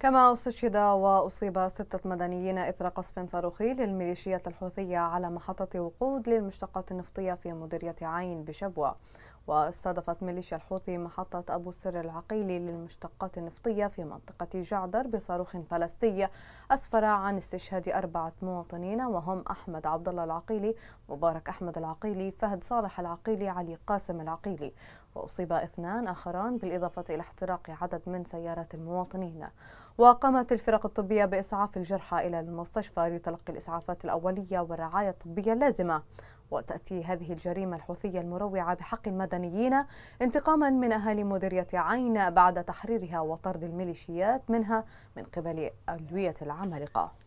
كما استشهد وأصيب ستة مدنيين إثر قصف صاروخي للميليشيات الحوثية على محطة وقود للمشتقات النفطية في مديرية عين بشبوة واستهدفت ميليشيا الحوثي محطة أبو سر العقيلي للمشتقات النفطية في منطقة جعدر بصاروخ بلاستي أسفر عن استشهاد أربعة مواطنين وهم أحمد عبد الله العقيلي مبارك أحمد العقيلي فهد صالح العقيلي علي قاسم العقيلي وأصيب اثنان آخران بالإضافة إلى احتراق عدد من سيارات المواطنين وقامت الفرق الطبية بإسعاف الجرحى إلى المستشفى لتلقي الإسعافات الأولية والرعاية الطبية اللازمة وتأتي هذه الجريمة الحوثية المروعة بحق المدنيين انتقاما من أهالي مديرية عين بعد تحريرها وطرد الميليشيات منها من قبل ألوية العمالقة